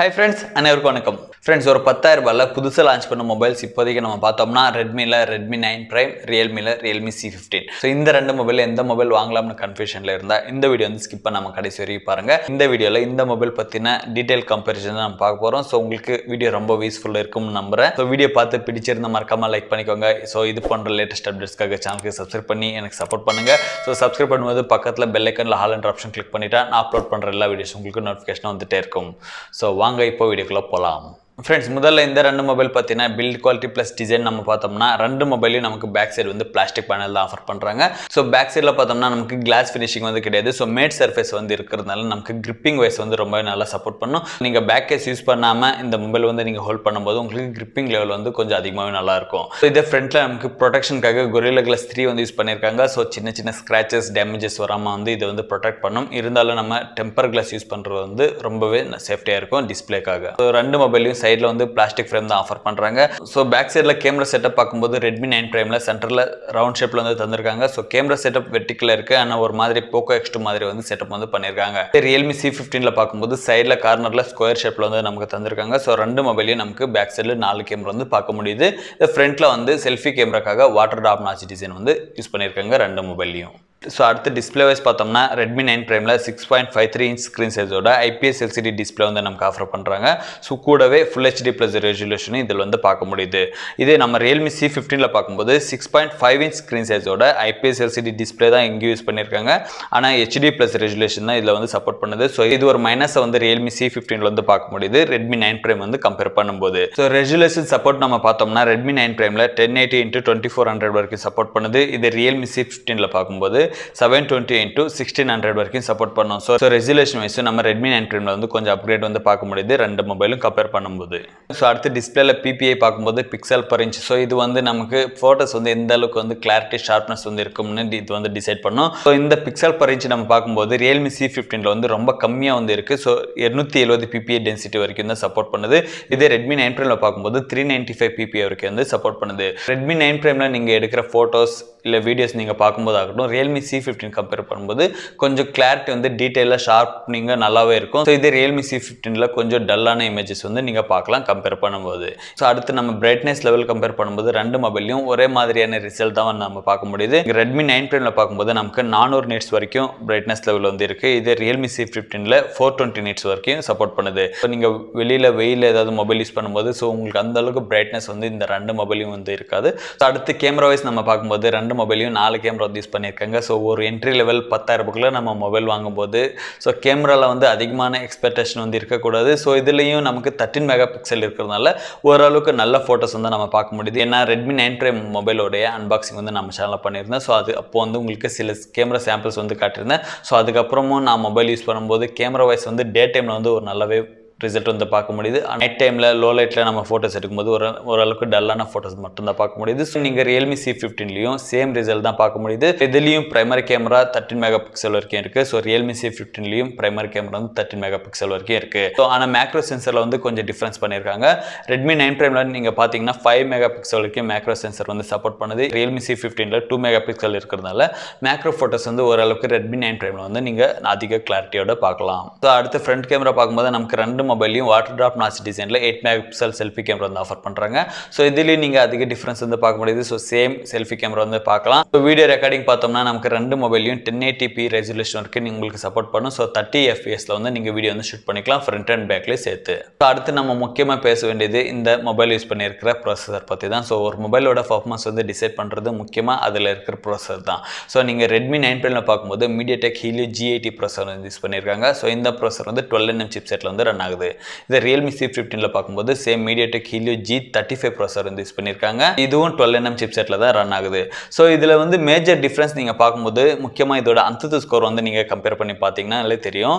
hi friends அனைவருக்கும் வணக்கம் friends ஒரு பத்தாயிரம் ரூபாயில் புதுசாக லான்ச் பண்ண மொபைல்ஸ் இப்போதைக்கு நம்ம பார்த்தோம்னா ரெட்மியில் ரெட்மி நைன் ப்ரைம் ரியல்மியில் ரியல்மி சி ஃபிஃப்டீன் ஸோ இந்த ரெண்டு மொபைல் எந்த மொபைல் வாங்கலாம்னு கன்ஃபியூஷனில் இருந்தால் இந்த வீடியோ வந்து ஸ்கிப் பண்ணாமல் கடைசி வரைக்கும் பாருங்கள் இந்த வீடியோவில் இந்த மொபைல் பற்றின டீட்டெயில் கம்பேரிசன் நம்ம பார்க்க போகிறோம் ஸோ உங்களுக்கு வீடியோ ரொம்ப யூஸ்ஃபுல்லாக இருக்கும்னு நம்புகிறேன் ஸோ வீடியோ பார்த்து பிடிச்சிருந்தால் மறக்காமல் லைக் பண்ணிக்கோங்க ஸோ இது பண்ணுற லேட்டஸ்ட் அப்டேட்ஸ்க்காக சேனலுக்கு சப்ஸ்கிரைப் பண்ணி எனக்கு சப்போர்ட் பண்ணுங்கள் ஸோ சப்ஸ்கிரைப் பண்ணும்போது பக்கத்தில் பெல்லைக்கனில் ஹால் அண்ட் ஆப்ஷன் கிளிக் பண்ணிவிட்டா நான் அப்லோட் பண்ணுற எல்லா வீடியோஸ் உங்களுக்கு நோட்டிஃபிகேஷன் வந்துகிட்டே இருக்கும் ஸோ வாங்க வாங்க இப்போ வீடியோக்குள்ளே போகலாம் ஃப்ரெண்ட்ஸ் முதல்ல இந்த ரெண்டு மொபைல் பார்த்தீங்கன்னா பில்ட் குவாலிட்டி ப்ளஸ் டிசைன் நம்ம பார்த்தோம்னா ரெண்டு மொபைலையும் நமக்கு பேக் சைடு வந்து பிளாஸ்டிக் பேனல் தான் ஆஃபர் பண்ணுறாங்க ஸோ பேக் சைடில் பார்த்தோம்னா நமக்கு கிளாஸ் ஃபினிஷிங் வந்து கிடையாது ஸோ மேட் சர்ஃபேஸ் வந்து இருக்கிறதுனால நமக்கு கிரிப்பிங் வைஸ் வந்து ரொம்ப நல்லா சப்போர்ட் பண்ணும் நீங்கள் பேக் கேஸ் யூஸ் பண்ணாமல் இந்த மொபைல் வந்து நீங்கள் ஹோல்ட் பண்ணும்போது உங்களுக்கு கிரிப்பிங் லெவல் வந்து கொஞ்சம் அதிகமாகவே நல்லாயிருக்கும் ஸோ இதே ஃப்ரண்ட்டில் நமக்கு ப்ரொடெக்ஷனுக்காக கொரியில கிளாஸ் த்ரீ வந்து யூஸ் பண்ணியிருக்காங்க ஸோ சின்ன சின்ன ஸ்க்ராச்சஸ் டேமேஜஸ் வராமல் வந்து இதை வந்து ப்ரொடெக்ட் பண்ணும் இருந்தாலும் நம்ம டெம்பர் கிளாஸ் யூஸ் பண்ணுறது வந்து ரொம்பவே சேஃப்டியாக இருக்கும் டிஸ்பிளேக்காக ஸோ ரெண்டு மொபைலையும் சைடில் வந்து பிளாஸ்டிக் ஃப்ரேம் தான் ஆஃபர் பண்ணுறாங்க ஸோ பேக் சைடில் கேமரா செட்டப் பார்க்கும்போது ரெட்மி நைன் ப்ரைமில் சென்டரில் ரவுண்ட் ஷேப்பில் வந்து தந்திருக்காங்க ஸோ கேமரா செட்டப் வெட்டிக்கில் இருக்குது ஆனால் ஒரு மாதிரி போக்கோ எக்ஸ் டூ மாதிரி வந்து செட்டப் வந்து பண்ணியிருக்காங்க ரியல்மி சி ஃபிஃப்டீனில் பார்க்கும்போது சைடில் கார்னரில் ஸ்கொயர் ஷேப்பில் வந்து நமக்கு தந்திருக்காங்க ஸோ ரெண்டு மொபைலையும் நமக்கு பேக் சைடில் நாலு கேமரா வந்து பார்க்க முடியுது இந்த ஃப்ரண்ட்டில் வந்து செல்ஃபி கேமராக்காக வாட்டர் டாப் நாச்சி டிசைன் வந்து யூஸ் பண்ணியிருக்காங்க ரெண்டு மொபைல்லையும் ஸோ அடுத்து டிஸ்பிளே வைஸ் பார்த்தோம்னா ரெட்மி நைன் ப்ரைமில் six point five three inch screen சைஸோட ஐபிஎஸ் எல்சிடி டிஸ்பிளே வந்து நமக்கு ஆஃபர் பண்ணுறாங்க ஸோ கூடவே ஃபுல் ஹெச்டி ப்ளஸ் ரெசல்யூஷனும் இதில் வந்து பார்க்க முடியுது இதே நம்ம ரியல்மி சி ஃபிஃப்டீனில் பார்க்கும்போது six point five inch screen சைஸோட ஐபிஎஸ் எல்சிடி டிஸ்பிளே தான் இங்கே யூஸ் பண்ணியிருக்காங்க ஆனால் ஹெச்டி ப்ளஸ் ரெஜுலேஷன் தான் இதில் வந்து சப்போர்ட் பண்ணுது ஸோ இது ஒரு மைனஸை வந்து ரியல்மி சி ஃபிஃப்டீனில் வந்து பார்க்க முடியுது ரெட்மி நைன் ப்ரைம் வந்து கம்பேர் பண்ணும்போது ஸோ ரெஜுலேஷன் சப்போர்ட் நம்ம பார்த்தோம்னா ரெட்மி நைன் ப்ரைமில் ten eighty into twenty four hundred வரைக்கும் சப்போர்ட் பண்ணுது இது ரியல்மி சி ஃபிஃப்டீனில் பார்க்கும்போது seven twenty into sixteen hundred வரைக்கும் சப்போர்ட் பண்ணோம் ஸோ ஸோ ரெசல்யூஷன் வைஸும் நம்ம ரெட்மி நைன் ப்ரீமில் வந்து கொஞ்சம் அப்கிரேட் வந்து பார்க்க முடியுது ரெண்டு மொபைலும் கம்பேர் பண்ணும்போது ஸோ அடுத்து டிஸ்பிளேல பிபிஐ பார்க்கும்போது பிக்சல் பர் இன்ச் ஸோ இது வந்து நமக்கு ஃபோட்டோஸ் வந்து எந்த அளவுக்கு வந்து கிளாரிட்டி ஷார்ப்னஸ் வந்து இருக்கும்னு இது வந்து டிசைட் பண்ணும் ஸோ இந்த பிக்சல் பர் இன்ச் நம்ம பார்க்கும்போது ரியல்மி சி ஃபிஃப்டீனில் வந்து ரொம்ப கம்மியாக வந்து இருக்குது ஸோ இரநூத்தி எழுபது பிபிஐ டென்சிட்டி வரைக்கும் தான் சப்போர்ட் பண்ணுது இதே ரெட்மி நைன் ப்ரைமில் பார்க்கும்போது த்ரீ நைன்ட்டி ஃபைவ் பிபிஐ வரைக்கும் வந்து சப்போர்ட் பண்ணுது ரெட்மி நைன் ப்ரைமில் நீங்கள் எடுக்கிற ஃபோட்டோஸ் இல்லை வீடியோஸ் நீங்கள் பார்க்கும்போது ஆகட்டும் Realme Realme C fifteen compare பண்ணும்போது கொஞ்சம் கிளாரிட்டி வந்து டீட்டெயிலாக ஷார்ப் நீங்கள் நல்லாவே இருக்கும் ஸோ இதே ரியல்மி சி ஃபிஃப்டீனில் கொஞ்சம் டல்லான இமேஜஸ் வந்து நீங்கள் பார்க்கலாம் கம்பேர் பண்ணும்போது ஸோ அடுத்து நம்ம பிரைட்னஸ் லெவல் கம்பேர் பண்ணும்போது ரெண்டு மொபைலையும் ஒரே மாதிரியான ரிசல்ட் தான் நம்ம பார்க்க முடியுது ரெட்மி நைன் ப்ரைமில் பார்க்கும்போது நமக்கு நானூறு நேட்ஸ் வரைக்கும் பிரைட்னஸ் லெவல் வந்து இருக்குது இதே ரியல்மி சி ஃபிஃப்டீனில் ஃபோர் டுவெண்ட்டி நீட்ஸ் வரைக்கும் சப்போர்ட் பண்ணுது ஸோ நீங்கள் வெளியில் வெயில் ஏதாவது மொபைல் யூஸ் பண்ணும்போது ஸோ உங்களுக்கு அந்த அளவுக்கு பிரைட்னஸ் வந்து இந்த ரெண்டு மொபைலையும் வந்து இருக்காது ஸோ அடுத்து கேமரா வைஸ் நம்ம பார்க்கும்போது ரெண்டு மொபைலையும் நாலு கேமரா யூஸ் பண்ணியிருக்காங்க ஸோ ஒரு என்ட்ரி லெவல் பத்தாயிரரூபாய்க்குள்ளே நம்ம மொபைல் வாங்கும்போது ஸோ கேமராவில் வந்து அதிகமான எக்ஸ்பெக்டேஷன் வந்து இருக்கக்கூடாது ஸோ இதுலேயும் நமக்கு தேர்ட்டின் மெகா பிக்சல் இருக்கிறதுனால ஓரளவுக்கு நல்ல ஃபோட்டோஸ் வந்து நம்ம பார்க்க முடியுது ஏன்னா ரெட்மி நைன் ப்ரே மொபைலோடைய அன்பாக்சிங் வந்து நம்ம சேனலில் பண்ணியிருந்தேன் ஸோ அது அப்போ வந்து உங்களுக்கு சில கேமரா சாம்பிள்ஸ் வந்து காட்டியிருந்தேன் ஸோ அதுக்கப்புறமும் நான் மொபைல் யூஸ் பண்ணும்போது கேமரா வைஸ் வந்து டே டைமில் வந்து ஒரு நல்லாவே ரிசல்ட் வந்து பார்க்க முடியுது நைட் டைமில் லோ லைட்டில் நம்ம ஃபோட்டோஸ் எடுக்கும்போது ஒரு ஓரளவுக்கு டல்லான ஃபோட்டோஸ் மட்டும்தான் பார்க்க முடியுது ஸோ நீங்கள் ரியல்மி சி ஃபிஃப்டீன்லையும் சேம் ரிசல்ட் தான் பார்க்க முடியுது இதுலேயும் primary camera thirteen megapixel வரைக்கும் இருக்குது ஸோ ரியல்மி சி ஃபிஃப்டின்லையும் பிரைமரி கேமரா வந்து தேர்ட்டின் மெகா பிக்சல் வரைக்கும் இருக்குது ஸோ ஆனால் மேக்ரோ சென்சரில் வந்து கொஞ்சம் டிஃப்ரென்ஸ் பண்ணியிருக்காங்க ரெட்மி நைன் ப்ரைமில் நீங்கள் பார்த்தீங்கன்னா ஃபைவ் மெகா பிக்சல் வரைக்கும் மேக்ரோ சென்சர் வந்து சப்போர்ட் பண்ணுது ரியல்மி சி ஃபிஃப்டினில் டூ மெகா பிக்சல் இருக்கிறதுனால மேக்ரோ ஃபோட்டோஸ் வந்து ஓரளவுக்கு ரெட்மி நைன் ப்ரைமில் வந்து நீங்கள் அதிக கிளாரிட்டியோட பார்க்கலாம் ஸோ அடுத்து ஃப்ரண்ட் கேமரா பார்க்கும்போது நமக்கு ரெண்டு மொபைலையும் வாட்டர் ட்ராப் நாசி டிசைனில் eight megapixel selfie camera வந்து ஆஃபர் பண்ணுறாங்க ஸோ இதுலேயும் நீங்கள் அதிக டிஃப்ரென்ஸ் வந்து பார்க்க முடியுது ஸோ சேம் செல்ஃபி கேமரா வந்து பார்க்கலாம் ஸோ வீடியோ ரெக்கார்டிங் பார்த்தோம்னா நமக்கு ரெண்டு மொபைலையும் டென் எயிட்டி பி ரெசல்யூஷன் இருக்குது நீங்கள் உங்களுக்கு சப்போர்ட் பண்ணும் ஸோ தேர்ட்டி எஃப்எஸில் வந்து நீங்கள் வீடியோ வந்து ஷூட் பண்ணிக்கலாம் ஃப்ரண்ட் அண்ட் பேக்லேயே சேர்த்து ஸோ அடுத்து நம்ம முக்கியமாக பேச வேண்டியது இந்த மொபைல் யூஸ் பண்ணியிருக்கிற ப்ராசஸர் பற்றி தான் ஸோ ஒரு மொபைலோட பர்ஃபார்மன்ஸ் வந்து டிசைட் பண்ணுறது முக்கியமாக அதில் இருக்கிற ப்ராசஸர் தான் ஸோ நீங்கள் ரெட்மி நைன் பிளில் பார்க்கும்போது MediaTek Helio G eighty வந்து யூஸ் பண்ணியிருக்காங்க ஸோ இந்த ப்ரொசர் வந்து டுவெல் என்எம் சிப் செட்டில் வந்து ரன் ஆகுது இருக்குது இதை ரியல்மி சி ஃபிஃப்டீனில் பார்க்கும்போது same MediaTek Helio G thirty five processor வந்து யூஸ் பண்ணியிருக்காங்க இதுவும் டுவெல் என்எம் சிப்செட்டில் தான் ரன் ஆகுது ஸோ இதில் வந்து மேஜர் டிஃப்ரென்ஸ் நீங்கள் பார்க்கும்போது முக்கியமாக இதோட அந்தத்து ஸ்கோர் வந்து நீங்கள் கம்பேர் பண்ணி பார்த்தீங்கன்னா தெரியும்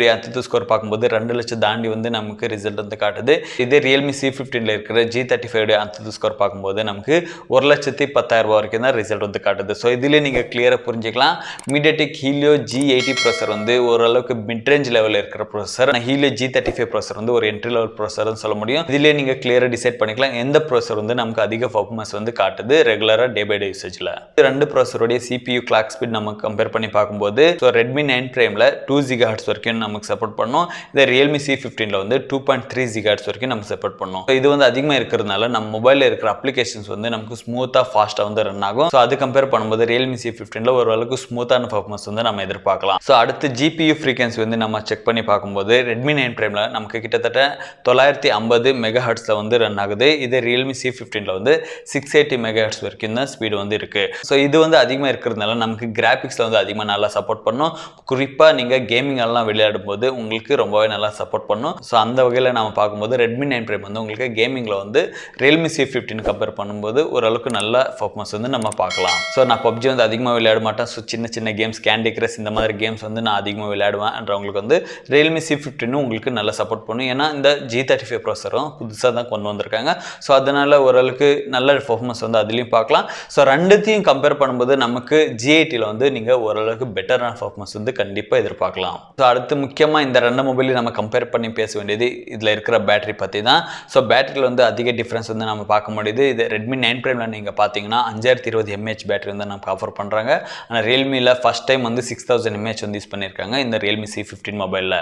உடைய அந்தத்து ஸ்கோர் பார்க்கும்போது ரெண்டு லட்சம் தாண்டி வந்து நமக்கு ரிசல்ட் வந்து காட்டுது இதே ரியல்மி சி ஃபிஃப்டீனில் இருக்கிற G thirty five AnTuTu score பார்க்கும்போது நமக்கு ஒரு லட்சத்தி பத்தாயிரம் ரூபா வரைக்கும் தான் ரிசல்ட் வந்து காட்டுது ஸோ இதுலேயே நீங்கள் கிளியராக புரிஞ்சுக்கலாம் tech Helio G eighty processor வந்து ஓரளவுக்கு மிட்ரேஞ்ச் லெவலில் இருக்கிற processor Helio G thirty five processor வந்து ஒரு என்ட்ரி லெவல் ப்ரொசர்னு சொல்ல முடியும் இதிலே நீங்கள் கிளியராக டிசைட் பண்ணிக்கலாம் எந்த ப்ரொசர் வந்து நமக்கு அதிக பர்ஃபார்மன்ஸ் வந்து காட்டுது ரெகுலராக டே பை டே யூசேஜில் ரெண்டு ப்ரொசருடைய சிபியூ கிளாக் ஸ்பீட் நம்ம கம்பேர் பண்ணி பார்க்கும்போது ஸோ ரெட்மி நைன் ப்ரைமில் டூ ஜிகா ஹர்ட்ஸ் வரைக்கும் நமக்கு சப்போர்ட் பண்ணோம் இதை ரியல்மி சி ஃபிஃப்டீனில் வந்து two point three gigahertz வரைக்கும் நம்ம சப்போர்ட் பண்ணோம் இது வந்து அதிகமாக இருக்கிறதுனால நம்ம மொபைலில் இருக்கிற அப்ளிகேஷன்ஸ் வந்து நமக்கு ஸ்மூத்தாக ஃபாஸ்ட்டாக வந்து ரன் ஆகும் ஸோ அது கம்பேர் பண்ணும்போது ரியல்மி சி ஃபிஃப்டீனில் அளவுக்கு ஸ்மூத்தான பர்ஃபார்மன்ஸ் வந்து நம்ம எதிர்பார்க்கலாம் ஸோ அடுத்து ஜிபியூ ஃப்ரீக்வன்சி வந்து நம்ம செக் பண்ணி பார்க்கும்போது ரெட்மி நைன் ஃப்ரேமில் நமக்கு கிட்டத்தட்ட தொள்ளாயிரத்தி ஐம்பது மெகா ஹர்ட்ஸில் வந்து ரன் ஆகுது இது ரியல்மி சி ஃபிஃப்டீனில் வந்து சிக்ஸ் எயிட்டி மெகா ஹர்ட்ஸ் வரைக்கும் தான் ஸ்பீடு வந்து இருக்குது ஸோ இது வந்து அதிகமாக இருக்கிறதுனால நமக்கு கிராஃபிக்ஸில் வந்து அதிகமாக நல்லா சப்போர்ட் பண்ணும் குறிப்பாக நீங்கள் கேமிங் எல்லாம் விளையாடும் போது உங்களுக்கு ரொம்பவே நல்லா சப்போர்ட் பண்ணும் ஸோ அந்த வகையில் நம்ம பார்க்கும்போது ரெட்மி நைன் ப்ரைம் வந்து உங்களுக்கு கேமிங்கில் வந்து ரியல்மி சி ஃபிஃப்டின் கம்பேர் பண்ணும்போது ஓரளவுக்கு நல்ல பர்ஃபார்மன்ஸ் வந்து நம்ம பார்க்கலாம் ஸோ நான் பப்ஜி வந்து அதிகமாக விளையாட மாட்டேன் ஸோ சின்ன சின்ன கேம்ஸ் கேண்டி கிரஸ் இந்த மாதிரி கேம்ஸ் வந்து நான் அதிகமாக விளையாடுவேன் விளையாடுவேன்ன்றவங்களுக்கு வந்து ரியல்மி சி ஃபிஃப்டின்னு உங்களுக்கு உங்களுக்கு நல்லா சப்போர்ட் பண்ணும் ஏன்னா இந்த ஜி தேர்ட்டி ஃபைவ் ப்ராசரும் புதுசாக தான் கொண்டு வந்திருக்காங்க ஸோ அதனால் ஓரளவுக்கு நல்ல பர்ஃபார்மன்ஸ் வந்து அதுலேயும் பார்க்கலாம் ஸோ ரெண்டுத்தையும் கம்பேர் பண்ணும்போது நமக்கு ஜிஐடியில் வந்து நீங்கள் ஓரளவுக்கு பெட்டரான பர்ஃபார்மன்ஸ் வந்து கண்டிப்பாக எதிர்பார்க்கலாம் ஸோ அடுத்து முக்கியமாக இந்த ரெண்டு மொபைலையும் நம்ம கம்பேர் பண்ணி பேச வேண்டியது இதில் இருக்கிற பேட்டரி பற்றி தான் ஸோ பேட்டரியில் வந்து அதிக டிஃப்ரென்ஸ் வந்து நம்ம பார்க்க முடியுது இது ரெட்மி நைன் ப்ரைமில் நீங்கள் பார்த்தீங்கன்னா அஞ்சாயிரத்தி இருபது எம்ஏஹெச் பேட்டரி வந்து நமக்கு ஆஃபர் பண்ணுறாங்க ஆனால் ரியல்மியில் ஃபஸ்ட் டைம் வந்து சிக்ஸ் தௌசண்ட் எம்ஏஹெச் வந்து யூஸ் பண்ணியிருக்காங்க இந்த ரியல்மி சி ஃபிஃப்டின் மொபைலில்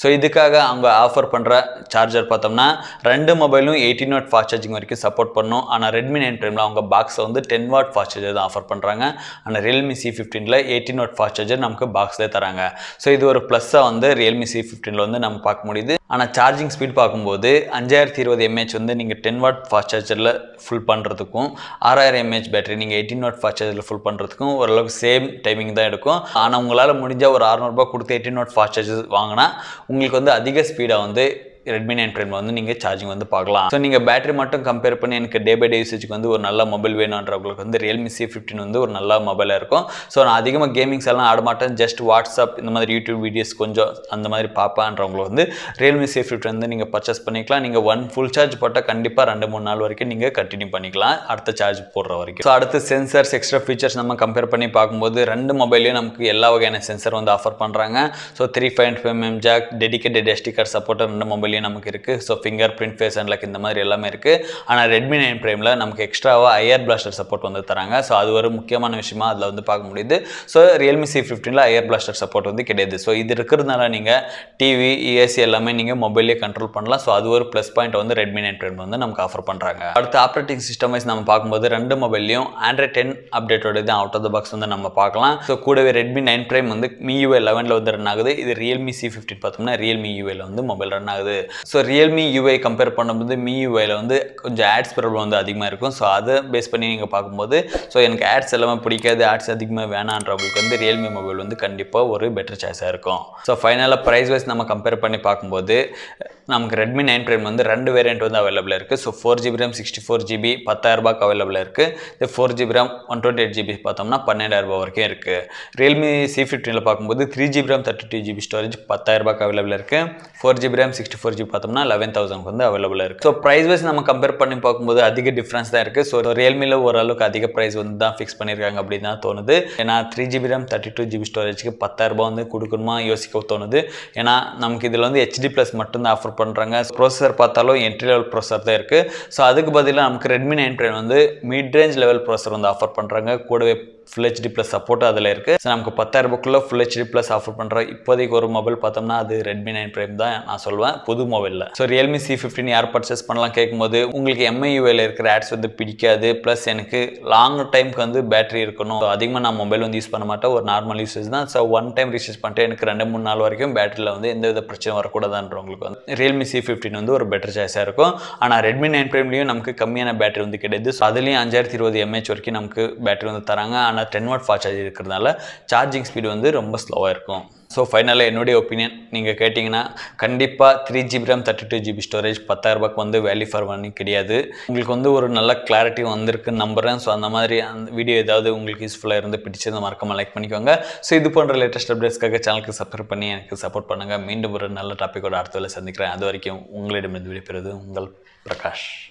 ஸோ இதுக்காக அவங்க ஆஃபர் பண்ணுற சார்ஜர் பார்த்தோம்னா ரெண்டு மொபைலும் எயிட்டின் வாட் ஃபாஸ்ட் சார்ஜிங் வரைக்கும் சப்போர்ட் பண்ணும் ஆனால் ரெட்மி நைன் டைமில் அவங்க பாக்ஸில் வந்து டென் வாட் ஃபாஸ்ட் சார்ஜர் தான் ஆஃபர் பண்ணுறாங்க ஆனால் ரியல்மி சி ஃபிஃப்டீனில் எயிட்டின் வாட் ஃபாஸ்ட் சார்ஜர் நமக்கு பாக்ஸ்லேயே தராங்க ஸோ இது ஒரு ப்ளஸ்ஸாக வந்து ரியல்மி சி ஃபிஃப்டீனில் வந்து நம்ம பார்க்க முடியுது ஆனால் சார்ஜிங் ஸ்பீட் பார்க்கும்போது அஞ்சாயிரத்தி இருபது எம்ஏஹெச் வந்து நீங்கள் டென் வாட் ஃபாஸ்ட் சார்ஜரில் ஃபுல் பண்ணுறதுக்கும் ஆறாயிரம் எம்ஏஹெச் பேட்டரி நீங்கள் எயிட்டின் வாட் ஃபாஸ்ட் சார்ஜரில் ஃபுல் பண்ணுறதுக்கும் ஓரளவுக்கு சேம் டைமிங் தான் எடுக்கும் ஆனால் உங்களால் முடிஞ்சால் ஒரு அறநூறுபா கொடுத்து எயிட்டின் வாட் ஃபாஸ்ட் சார்ஜர் வாங்கினா உங்களுக்கு வந்து அதிக ஸ்பீடாக வந்து ரெட்மி நைன் ப்ரைம் வந்து நீங்கள் சார்ஜிங் வந்து பார்க்கலாம் ஸோ நீங்கள் பேட்டரி மட்டும் கம்பேர் பண்ணி எனக்கு டே பை டே யூசேஜுக்கு வந்து ஒரு நல்ல மொபைல் வேணுன்றவங்களுக்கு வந்து ரியல்மி சி ஃபிஃப்டின் வந்து ஒரு நல்ல மொபைலாக இருக்கும் ஸோ நான் அதிகமாக கேமிங்ஸ் எல்லாம் ஆட மாட்டேன் ஜஸ்ட் வாட்ஸ்அப் இந்த மாதிரி யூடியூப் வீடியோஸ் கொஞ்சம் அந்த மாதிரி பார்ப்பான்றவங்களுக்கு வந்து ரியல்மி சி ஃபிஃப்டின் வந்து நீங்கள் பர்ச்சேஸ் பண்ணிக்கலாம் நீங்கள் ஒன் ஃபுல் சார்ஜ் போட்டால் கண்டிப்பாக ரெண்டு மூணு நாள் வரைக்கும் நீங்கள் கண்டினியூ பண்ணிக்கலாம் அடுத்த சார்ஜ் போடுற வரைக்கும் ஸோ அடுத்து சென்சர்ஸ் எக்ஸ்ட்ரா ஃபீச்சர்ஸ் நம்ம கம்பேர் பண்ணி பார்க்கும்போது ரெண்டு மொபைலையும் நமக்கு எல்லா வகையான சென்சர் வந்து ஆஃபர் பண்ணுறாங்க so three five five m jack dedicated SD card supporter ரெண்டு மொபைல் ப்ரைம்லேயே நமக்கு இருக்குது so finger print face and lock இந்த மாதிரி எல்லாமே இருக்குது ஆனால் ரெட்மி நைன் ப்ரைமில் நமக்கு எக்ஸ்ட்ராவாக ஐயர் பிளாஸ்டர் சப்போர்ட் வந்து தராங்க ஸோ அது ஒரு முக்கியமான விஷயமா அதில் வந்து பார்க்க முடியுது ஸோ ரியல்மி சி ஃபிஃப்டீனில் ஐயர் பிளாஸ்டர் சப்போர்ட் வந்து கிடையாது ஸோ இது இருக்கிறதுனால நீங்கள் டிவி இஎஸ்சி e எல்லாமே நீங்கள் மொபைலே கண்ட்ரோல் பண்ணலாம் ஸோ அது ஒரு ப்ளஸ் பாயிண்ட் வந்து ரெட்மி நைன் ப்ரைம் வந்து நமக்கு ஆஃபர் பண்ணுறாங்க அடுத்து ஆப்ரேட்டிங் சிஸ்டம் வைஸ் நம்ம பார்க்கும்போது ரெண்டு மொபைல்லையும் ஆண்ட்ராய்ட் டென் அப்டேட்டோட இது அவுட் ஆஃப் த பாக்ஸ் வந்து நம்ம பார்க்கலாம் ஸோ கூடவே ரெட்மி நைன் ப்ரைம் வந்து மியூஏ லெவனில் வந்து ரன் ஆகுது இது ரியல்மி சி ஃபிஃப்டின் பார்த்தோம்னா ரியல்மி யூஏல வந்து மொபைல் ரன் ஆகுது ஸோ ரியல்மி யூஐ கம்பேர் பண்ணும்போது மீ யூஐயில் வந்து கொஞ்சம் ஆட்ஸ் ப்ராப்ளம் வந்து அதிகமாக இருக்கும் ஸோ அதை பேஸ் பண்ணி நீங்கள் பார்க்கும்போது ஸோ எனக்கு ஆட்ஸ் எல்லாமே பிடிக்காது ஆட்ஸ் அதிகமாக வேணான்றவங்களுக்கு வந்து ரியல்மி மொபைல் வந்து கண்டிப்பாக ஒரு பெட்டர் சாய்ஸாக இருக்கும் ஸோ ஃபைனலாக ப்ரைஸ் வைஸ் நம்ம கம்பேர் பண்ணி பார்க்கும்போது நமக்கு ரெட்மி நைன் ப்ரைம் வந்து ரெண்டு வேரியன்ட் வந்து அவைலபிள் இருக்குது so four GB RAM sixty four GB பத்தாயிரரூபாக்கு அவைலபிள் இருக்குது இது four GB RAM one twenty eight GB பார்த்தோம்னா பன்னெண்டாயிரரூபா வரைக்கும் இருக்குது ரியல்மி சி ஃபிஃப்டினில் பார்க்கும்போது three GB RAM thirty two GB storage பத்தாயிரரூபாக்கு அவைலபிள் இருக்குது four GB RAM sixty four four G பார்த்தோம்னா லெவன் தௌசண்ட் வந்து அவைலபிளாக இருக்குது ஸோ ப்ரைஸ் வைஸ் நம்ம கம்பேர் பண்ணி பார்க்கும்போது அதிக டிஃப்ரென்ஸ் தான் இருக்குது ஸோ ரியல்மியில் ஓரளவுக்கு அதிக ப்ரைஸ் வந்து தான் ஃபிக்ஸ் பண்ணியிருக்காங்க அப்படின்னு தான் தோணுது ஏன்னா three GB RAM thirty two GB ஸ்டோரேஜ்க்கு பத்தாயிரரூபா வந்து கொடுக்கணுமா யோசிக்க தோணுது ஏன்னா நமக்கு இதில் வந்து ஹெச்டி ப்ளஸ் மட்டும்தான் ஆஃபர் பண்ணுறாங்க ப்ரோசஸர் பார்த்தாலும் என்ட்ரி லெவல் ப்ரோசர் தான் இருக்குது ஸோ அதுக்கு பதிலாக நமக்கு ரெட்மி நைன் ப்ரைன் வந்து மிட் ரேஞ்ச் லெவல் ப்ரோசர் வந்து ஆஃபர் பண்ணுறாங்க கூடவே ஃபுல் ஹெச்டி ப்ளஸ் சப்போர்ட் அதில் இருக்குது ஸோ நமக்கு பத்தாயிரம் ரூபாய்க்குள்ளே ஃபுல் ஹெச்டி ப்ளஸ் ஆஃபர் பண்ணுறோம் இப்போதைக்கு ஒரு மொபைல் பார்த்தோம்னா அது ரெட்மி நைன் ப்ரைம் தான் நான் சொல்லுவேன் புது மொபைலில் ஸோ ரியல்மி சி ஃபிஃப்டின் யார் பர்ச்சேஸ் பண்ணலாம் கேட்கும்போது உங்களுக்கு எம்ஐயூவில் இருக்கிற ஆட்ஸ் வந்து பிடிக்காது ப்ளஸ் எனக்கு லாங் டைமுக்கு வந்து பேட்டரி இருக்கணும் அதிகமாக நான் மொபைல் வந்து யூஸ் பண்ண மாட்டேன் ஒரு நார்மல் யூசேஜ் தான் ஸோ ஒன் டைம் ரீசார்ஜ் பண்ணிட்டு எனக்கு ரெண்டு மூணு நாள் வரைக்கும் பேட்டரியில் வந்து எந்த வித பிரச்சனை உங்களுக்கு வந்து ரியல்மி சி ஃபிஃப்டின் வந்து ஒரு பெட்டர் சாய்ஸாக இருக்கும் ஆனால் ரெட்மி நைன் ப்ரைம்லேயும் நமக்கு கம்மியான பேட்டரி வந்து கிடையாது ஸோ அதுலேயும் அஞ்சாயிரத்தி இருபது எம்ஏஹெச் வரைக்கும் நமக்கு பேட்டரி வந்து தராங்க ஆனால் டென் வாட் ஃபாஸ்ட் சார்ஜ் இருக்கிறதுனால சார்ஜிங் ஸ்பீடு வந்து ரொம்ப ஸ்லோவாக இருக்கும் ஸோ ஃபைனலாக என்னுடைய ஒப்பீனியன் நீங்கள் கேட்டிங்கன்னா கண்டிப்பாக three GB RAM thirty two GB storage பத்தாயிரரூபாய்க்கு வந்து வேல்யூ ஃபார் மணி கிடையாது உங்களுக்கு வந்து ஒரு நல்ல கிளாரிட்டி வந்திருக்குன்னு நம்புகிறேன் ஸோ அந்த மாதிரி அந்த வீடியோ ஏதாவது உங்களுக்கு யூஸ்ஃபுல்லாக இருந்து பிடிச்சதை மறக்காமல் லைக் பண்ணிக்கோங்க ஸோ இது போன்ற லேட்டஸ்ட் அப்டேட்ஸ்க்காக சேனலுக்கு சப்ஸ்கிரைப் பண்ணி எனக்கு சப்போர்ட் பண்ணுங்கள் மீண்டும் ஒரு நல்ல டாப்பிக்கோட அடுத்த வேலை சந்திக்கிறேன் அது வரைக்கும் உங்களிடமிருந்து விடைபெறுவது உங்கள் பிரகாஷ்